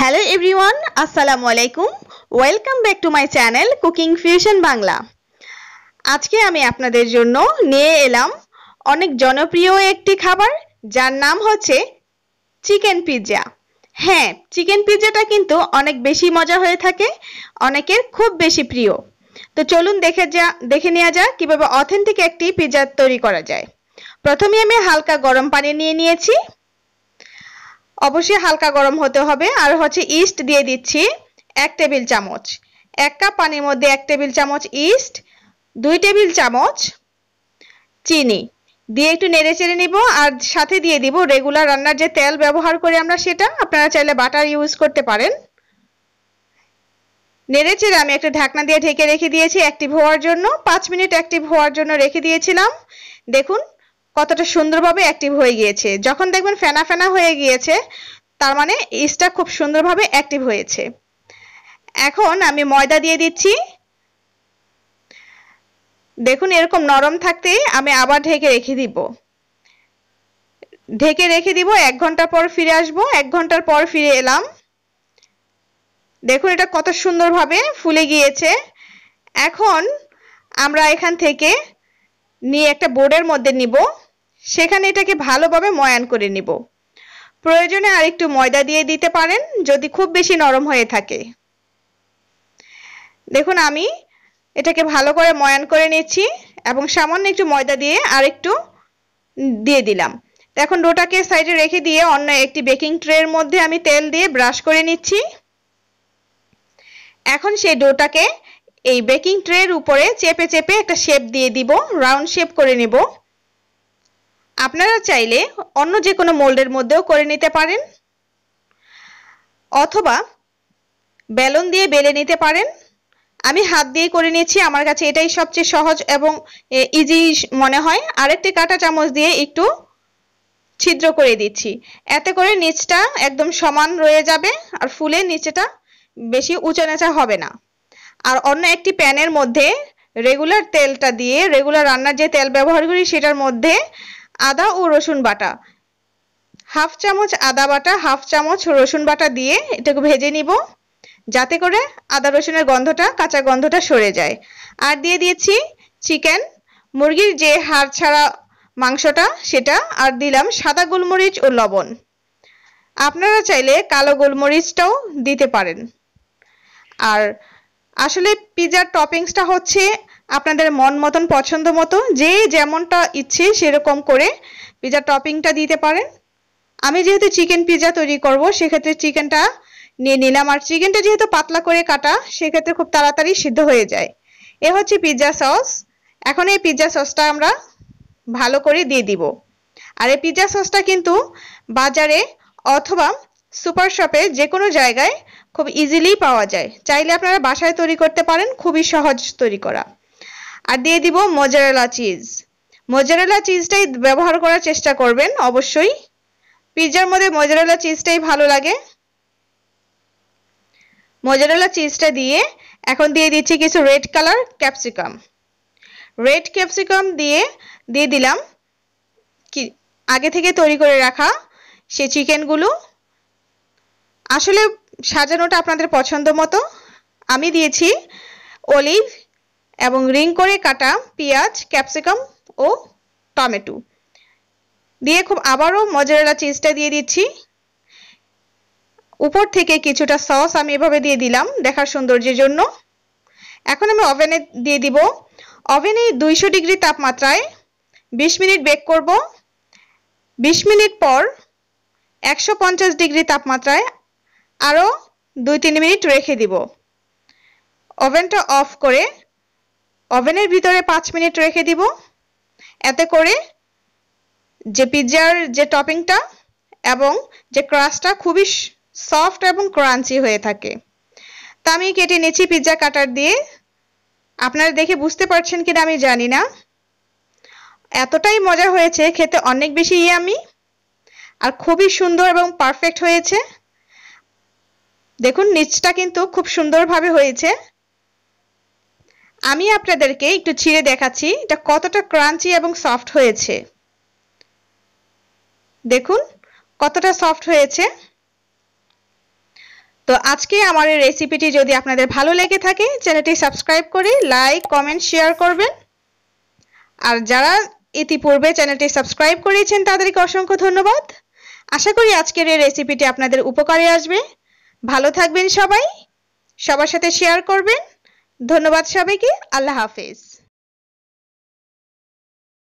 hello everyone আসসালামু আলাইকুম welcome back to my channel cooking fusion Bangla আজকে আমি আপনাদের জন্য নিয়ে এলাম অনেক জনপ্রিয় একটি খাবার যার নাম হচ্ছে চিকেন পিৎজা হ্যাঁ চিকেন পিৎজাটা কিন্তু অনেক বেশি মজা হয়ে থাকে অনেকের খুব বেশি প্রিয় তো চলুন দেখে যা দেখে নেওয়া যাক কীভাবে অথেন্টিক একটি পিৎজা তৈরি করা যায় প্রথমে আমি হালকা গরম পানি নিয়ে নিয়েছি অবশ্যই হালকা গরম হতে হবে আর হচ্ছে ইস্ট দিয়ে দিচ্ছি এক টেবিল চামচ এক কাপ পানির মধ্যে এক টেবিল চামচ ইস্ট দুই টেবিল চামচ চিনি দিয়ে একটু নেড়ে চেড়ে নিব আর সাথে দিয়ে দিব রেগুলার রান্নার যে তেল ব্যবহার করি আমরা সেটা আপনারা চাইলে বাটার ইউজ করতে পারেন নেড়ে চেড়ে আমি একটা ঢাকনা দিয়ে ঢেকে রেখে দিয়েছি অ্যাক্টিভ হওয়ার জন্য পাঁচ মিনিট অ্যাক্টিভ হওয়ার জন্য রেখে দিয়েছিলাম দেখুন কতটা সুন্দরভাবে অ্যাক্টিভ হয়ে গিয়েছে যখন দেখবেন ফেনা ফেনা হয়ে গিয়েছে তার মানে ইস্টটা খুব সুন্দরভাবে অ্যাক্টিভ হয়েছে এখন আমি ময়দা দিয়ে দিচ্ছি দেখুন এরকম নরম থাকতেই আমি আবার ঢেকে রেখে দিব ঢেকে রেখে দিব এক ঘন্টা পর ফিরে আসব এক ঘন্টার পর ফিরে এলাম দেখুন এটা কত সুন্দরভাবে ফুলে গিয়েছে এখন আমরা এখান থেকে নিয়ে একটা বোর্ডের মধ্যে নিব সেখানে এটাকে ভালোভাবে ময়ান করে নিব প্রয়োজনে আরেকটু ময়দা দিয়ে দিতে পারেন যদি খুব বেশি নরম হয়ে থাকে দেখুন আমি এটাকে ভালো করে ময়ান করে নিচ্ছি এবং সামান্য একটু ময়দা দিয়ে আরেকটু দিয়ে দিলাম এখন ডোটাকে সাইডে রেখে দিয়ে অন্য একটি বেকিং ট্রের মধ্যে আমি তেল দিয়ে ব্রাশ করে নিচ্ছি এখন সেই ডোটাকে এই বেকিং ট্রের উপরে চেপে চেপে একটা শেপ দিয়ে দিব রাউন্ড শেপ করে নেবো আপনারা চাইলে অন্য যে কোনো মোল্ডের মধ্যেও করে নিতে পারেন অথবা বেলন দিয়ে বেলে নিতে পারেন আমি হাত দিয়ে করে নিয়েছি আমার কাছে এটাই সবচেয়ে সহজ এবং ইজি মনে হয় আরেকটি কাঁটা চামচ দিয়ে একটু ছিদ্র করে দিচ্ছি এতে করে নিচটা একদম সমান রয়ে যাবে আর ফুলে নিচেটা বেশি উঁচা নেচা হবে না আর অন্য একটি প্যানের মধ্যে রেগুলার তেলটা দিয়ে রেগুলার রান্নার যে তেল ব্যবহার করি সেটার মধ্যে আদা ও রসুন বাটা হাফ চামচ আদা বাটা হাফ চামচ রসুন বাটা দিয়ে এটাকে ভেজে নিব যাতে করে আদা রসুনের গন্ধটা কাঁচা গন্ধটা সরে যায় আর দিয়ে দিয়েছি চিকেন মুরগির যে হাড় ছাড়া মাংসটা সেটা আর দিলাম সাদা গোলমরিচ ও লবণ আপনারা চাইলে কালো গোলমরিচটাও দিতে পারেন আর আসলে পিজার টপিংসটা হচ্ছে আপনাদের মন মতন পছন্দ মতো যে যেমনটা ইচ্ছে সেরকম করে পিজা টপিংটা দিতে পারেন আমি যেহেতু চিকেন পিজা তৈরি করব সেক্ষেত্রে চিকেনটা নিয়ে নিলাম আর চিকেনটা যেহেতু পাতলা করে কাটা সেক্ষেত্রে খুব তাড়াতাড়ি সিদ্ধ হয়ে যায় এ হচ্ছে পিৎজা সস এখন এই পিৎজা সসটা আমরা ভালো করে দিয়ে দিব আর এই পিৎজা সসটা কিন্তু বাজারে অথবা সুপার শপে যে কোনো জায়গায় খুব ইজিলি পাওয়া যায় চাইলে আপনারা বাসায় তৈরি করতে পারেন খুবই সহজ তৈরি করা আর দিয়ে দিব মজারেলা চিজ মজারেলা চিজটাই ব্যবহার করার চেষ্টা করবেন অবশ্যই পিৎজার মধ্যে মজারেলা চিজটাই ভালো লাগে মজারেলা চিজটা দিয়ে এখন দিয়ে দিচ্ছি কিছু red colour capsicum red capsicum দিয়ে দিয়ে দিলাম কি আগে থেকে তৈরি করে রাখা সে চিকেনগুলো আসলে সাজানোটা আপনাদের পছন্দ মতো আমি দিয়েছি অলিভ এবং রিং করে কাটা পেঁয়াজ ক্যাপসিকাম ও টমেটো দিয়ে খুব আবারও মজারেলা চিজটা দিয়ে দিচ্ছি উপর থেকে কিছুটা সস আমি এভাবে দিয়ে দিলাম দেখার সৌন্দর্যের জন্য এখন আমি ওভেনে দিয়ে দিব ওভেনে দুইশো ডিগ্রি তাপমাত্রায় ২০ মিনিট বেক করব ২০ মিনিট পর একশো ডিগ্রি তাপমাত্রায় আরও দুই তিন মিনিট রেখে দিব ওভেনটা অফ করে ওভেনের ভিতরে পাঁচ মিনিট রেখে দিব এতে করে যে পিৎজার যে টপিংটা এবং যে ক্রাস্টটা খুবই সফট এবং ক্রাঞ্চি হয়ে থাকে তা আমি কেটে নিয়েছি পিৎজা কাটার দিয়ে আপনারা দেখে বুঝতে পারছেন কিনা আমি জানি না এতটাই মজা হয়েছে খেতে অনেক বেশি ইয়ে আমি আর খুবই সুন্দর এবং পারফেক্ট হয়েছে দেখুন নিচটা কিন্তু খুব সুন্দরভাবে হয়েছে আমি আপনাদেরকে একটু ছিঁড়ে দেখাচ্ছি এটা কতটা ক্রাঞ্চি এবং সফট হয়েছে দেখুন কতটা সফট হয়েছে তো আজকে আমার এই রেসিপিটি যদি আপনাদের ভালো লেগে থাকে চ্যানেলটি সাবস্ক্রাইব করে লাইক কমেন্ট শেয়ার করবেন আর যারা ইতিপূর্বে চ্যানেলটি সাবস্ক্রাইব করেছেন তাদেরকে অসংখ্য ধন্যবাদ আশা করি আজকের এই রেসিপিটি আপনাদের উপকারে আসবে ভালো থাকবেন সবাই সবার সাথে শেয়ার করবেন ধন্যবাদ সবাইকে আল্লাহ হাফেজ